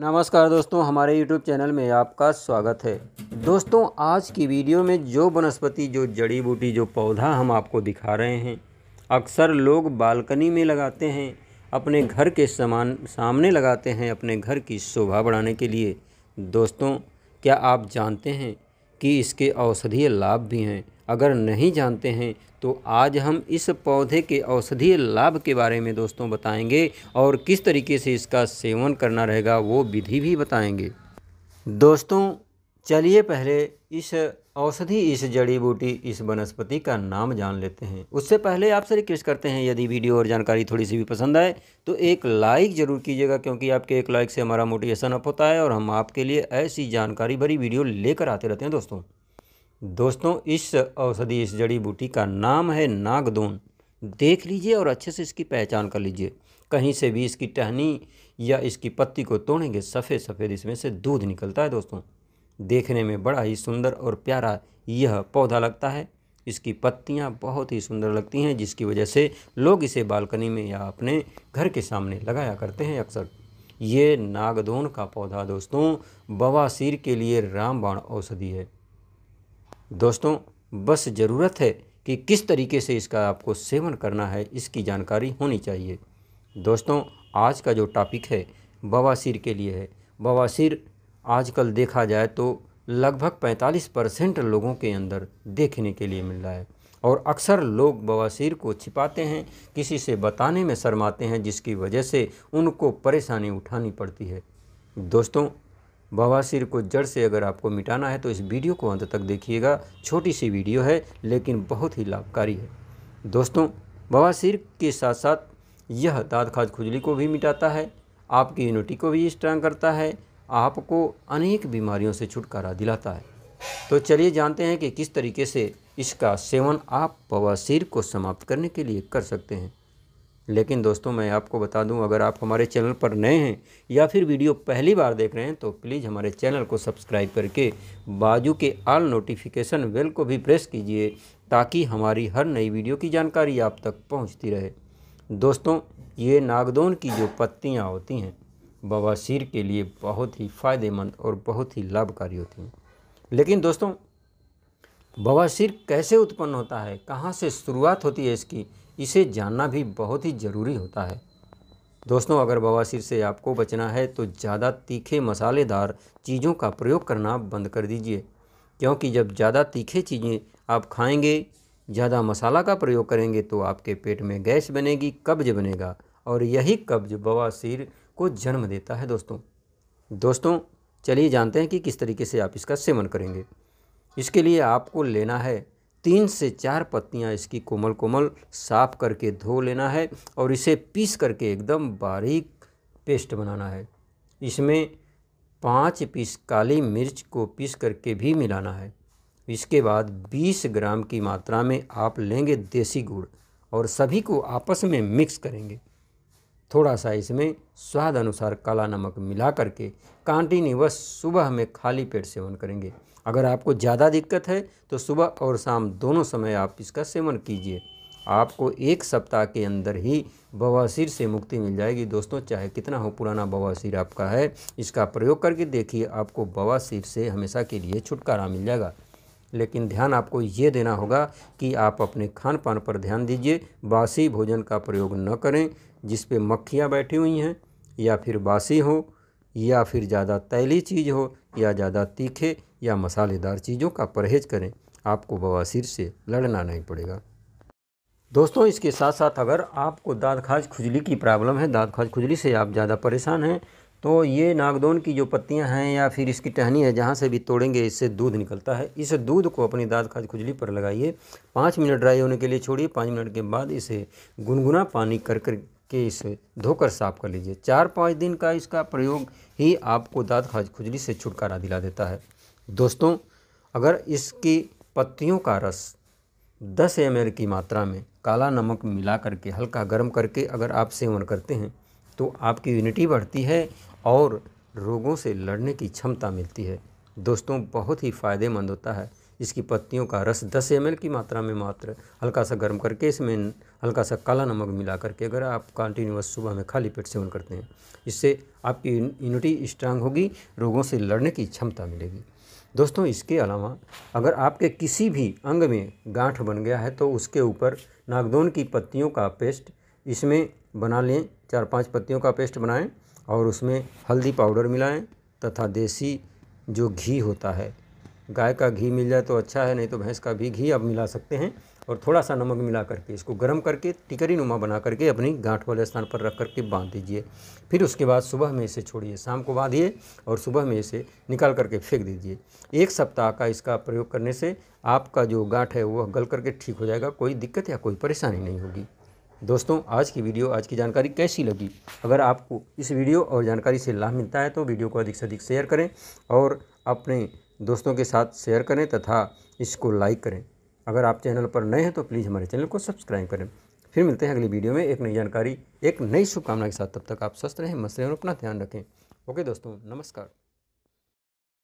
नमस्कार दोस्तों हमारे YouTube चैनल में आपका स्वागत है दोस्तों आज की वीडियो में जो वनस्पति जो जड़ी बूटी जो पौधा हम आपको दिखा रहे हैं अक्सर लोग बालकनी में लगाते हैं अपने घर के समान सामने लगाते हैं अपने घर की शोभा बढ़ाने के लिए दोस्तों क्या आप जानते हैं कि इसके औषधीय लाभ भी हैं अगर नहीं जानते हैं तो आज हम इस पौधे के औषधीय लाभ के बारे में दोस्तों बताएंगे और किस तरीके से इसका सेवन करना रहेगा वो विधि भी बताएंगे दोस्तों चलिए पहले इस औषधि इस जड़ी बूटी इस वनस्पति का नाम जान लेते हैं उससे पहले आपसे रिक्वेस्ट करते हैं यदि वीडियो और जानकारी थोड़ी सी भी पसंद आए तो एक लाइक ज़रूर कीजिएगा क्योंकि आपके एक लाइक से हमारा मोटिवेशन अप होता है और हम आपके लिए ऐसी जानकारी भरी वीडियो लेकर आते रहते हैं दोस्तों दोस्तों इस औषधि इस जड़ी बूटी का नाम है नागदोन देख लीजिए और अच्छे से इसकी पहचान कर लीजिए कहीं से भी इसकी टहनी या इसकी पत्ती को तोड़ेंगे सफ़ेद सफ़ेद इसमें से दूध निकलता है दोस्तों देखने में बड़ा ही सुंदर और प्यारा यह पौधा लगता है इसकी पत्तियाँ बहुत ही सुंदर लगती हैं जिसकी वजह से लोग इसे बालकनी में या अपने घर के सामने लगाया करते हैं अक्सर ये नागदोन का पौधा दोस्तों बवासीर के लिए रामबाण औषधि है दोस्तों बस ज़रूरत है कि किस तरीके से इसका आपको सेवन करना है इसकी जानकारी होनी चाहिए दोस्तों आज का जो टॉपिक है बवासीर के लिए है बवासीर आजकल देखा जाए तो लगभग 45 परसेंट लोगों के अंदर देखने के लिए मिल रहा है और अक्सर लोग बवासीर को छिपाते हैं किसी से बताने में शर्माते हैं जिसकी वजह से उनको परेशानी उठानी पड़ती है दोस्तों बवासीर को जड़ से अगर आपको मिटाना है तो इस वीडियो को अंत तक देखिएगा छोटी सी वीडियो है लेकिन बहुत ही लाभकारी है दोस्तों बवासीर के साथ साथ यह दाद खाज खुजली को भी मिटाता है आपकी यूनिटी को भी स्ट्रांग करता है आपको अनेक बीमारियों से छुटकारा दिलाता है तो चलिए जानते हैं कि किस तरीके से इसका सेवन आप बवासीर को समाप्त करने के लिए कर सकते हैं लेकिन दोस्तों मैं आपको बता दूं अगर आप हमारे चैनल पर नए हैं या फिर वीडियो पहली बार देख रहे हैं तो प्लीज़ हमारे चैनल को सब्सक्राइब करके बाजू के आल नोटिफिकेशन बेल को भी प्रेस कीजिए ताकि हमारी हर नई वीडियो की जानकारी आप तक पहुंचती रहे दोस्तों ये नागदोन की जो पत्तियां होती हैं बवासीर के लिए बहुत ही फ़ायदेमंद और बहुत ही लाभकारी होती हैं लेकिन दोस्तों बवासीर कैसे उत्पन्न होता है कहाँ से शुरुआत होती है इसकी इसे जानना भी बहुत ही ज़रूरी होता है दोस्तों अगर बवासीर से आपको बचना है तो ज़्यादा तीखे मसालेदार चीज़ों का प्रयोग करना बंद कर दीजिए क्योंकि जब ज़्यादा तीखे चीज़ें आप खाएंगे ज़्यादा मसाला का प्रयोग करेंगे तो आपके पेट में गैस बनेगी कब्ज बनेगा और यही कब्ज बवासीर को जन्म देता है दोस्तों दोस्तों चलिए जानते हैं कि किस तरीके से आप इसका सेवन करेंगे इसके लिए आपको लेना है तीन से चार पत्तियां इसकी कोमल कोमल साफ करके धो लेना है और इसे पीस करके एकदम बारीक पेस्ट बनाना है इसमें पाँच पीस काली मिर्च को पीस करके भी मिलाना है इसके बाद 20 ग्राम की मात्रा में आप लेंगे देसी गुड़ और सभी को आपस में मिक्स करेंगे थोड़ा सा इसमें स्वाद अनुसार काला नमक मिला करके कॉन्टिन्यूस सुबह में खाली पेट सेवन करेंगे अगर आपको ज़्यादा दिक्कत है तो सुबह और शाम दोनों समय आप इसका सेवन कीजिए आपको एक सप्ताह के अंदर ही बवासीर से मुक्ति मिल जाएगी दोस्तों चाहे कितना हो पुराना बवासीर आपका है इसका प्रयोग करके देखिए आपको बवासीर से हमेशा के लिए छुटकारा मिल जाएगा लेकिन ध्यान आपको ये देना होगा कि आप अपने खान पान पर ध्यान दीजिए बासी भोजन का प्रयोग न करें जिस पे मक्खियाँ बैठी हुई हैं या फिर बासी हो या फिर ज़्यादा तैली चीज़ हो या ज़्यादा तीखे या मसालेदार चीज़ों का परहेज करें आपको बवासीर से लड़ना नहीं पड़ेगा दोस्तों इसके साथ साथ अगर आपको दाँत खाज खुजली की प्रॉब्लम है दाँत खाज खुजली से आप ज़्यादा परेशान हैं तो ये नागदोन की जो पत्तियां हैं या फिर इसकी टहनी है जहाँ से भी तोड़ेंगे इससे दूध निकलता है इस दूध को अपनी दाँत खाज खुजली पर लगाइए पाँच मिनट ड्राई होने के लिए छोड़िए पाँच मिनट के बाद इसे गुनगुना पानी कर कर के इसे धोकर साफ कर लीजिए चार पाँच दिन का इसका प्रयोग ही आपको दाद खुजली से छुटकारा दिला देता है दोस्तों अगर इसकी पत्तियों का रस 10 एम की मात्रा में काला नमक मिला करके हल्का गर्म करके अगर आप सेवन करते हैं तो आपकी यूनिटी बढ़ती है और रोगों से लड़ने की क्षमता मिलती है दोस्तों बहुत ही फ़ायदेमंद होता है इसकी पत्तियों का रस 10 एम की मात्रा में मात्र हल्का सा गर्म करके इसमें हल्का सा काला नमक मिला करके अगर आप कंटिन्यूस सुबह में खाली पेट सेवन करते हैं इससे आपकी इम्यूनिटी स्ट्रांग होगी रोगों से लड़ने की क्षमता मिलेगी दोस्तों इसके अलावा अगर आपके किसी भी अंग में गांठ बन गया है तो उसके ऊपर नागदोन की पत्तियों का पेस्ट इसमें बना लें चार पाँच पत्तियों का पेस्ट बनाएँ और उसमें हल्दी पाउडर मिलाएँ तथा देसी जो घी होता है गाय का घी मिल जाए तो अच्छा है नहीं तो भैंस का भी घी आप मिला सकते हैं और थोड़ा सा नमक मिला करके इसको गर्म करके टिकरी नुमा बना करके अपनी गांठ वाले स्थान पर रख करके बांध दीजिए फिर उसके बाद सुबह में इसे छोड़िए शाम को बांधिए और सुबह में इसे निकाल करके फेंक दीजिए एक सप्ताह का इसका प्रयोग करने से आपका जो गांठ है वह गल करके ठीक हो जाएगा कोई दिक्कत या कोई परेशानी नहीं होगी दोस्तों आज की वीडियो आज की जानकारी कैसी लगी अगर आपको इस वीडियो और जानकारी से लाभ मिलता है तो वीडियो को अधिक से अधिक शेयर करें और अपने दोस्तों के साथ शेयर करें तथा इसको लाइक करें अगर आप चैनल पर नए हैं तो प्लीज़ हमारे चैनल को सब्सक्राइब करें फिर मिलते हैं अगली वीडियो में एक नई जानकारी एक नई शुभकामना के साथ तब तक आप स्वस्थ रहें मस्त रहें और अपना ध्यान रखें ओके दोस्तों नमस्कार